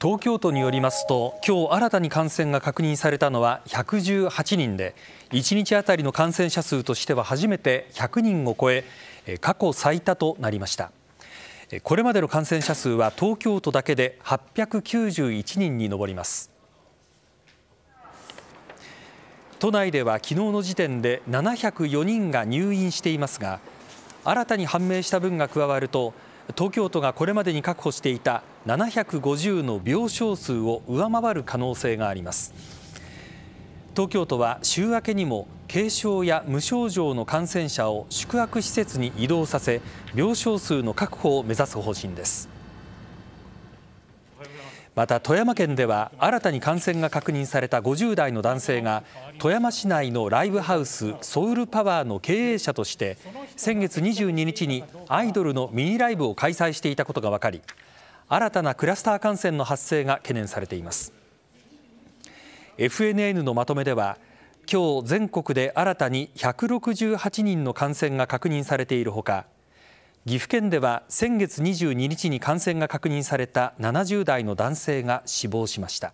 東京都によりますと今日新たに感染が確認されたのは118人で1日当たりの感染者数としては初めて100人を超え過去最多となりましたこれまでの感染者数は東京都だけで891人に上ります都内では昨日の時点で704人が入院していますが新たに判明した分が加わると東京都がこれまでに確保していた750の病床数を上回る可能性があります東京都は週明けにも軽症や無症状の感染者を宿泊施設に移動させ病床数の確保を目指す方針ですまた富山県では新たに感染が確認された50代の男性が富山市内のライブハウスソウルパワーの経営者として先月22日にアイドルのミニライブを開催していたことが分かり新たなクラスター感染の発生が懸念されています FNN のまとめでは今日全国で新たに168人の感染が確認されているほか岐阜県では先月22日に感染が確認された70代の男性が死亡しました。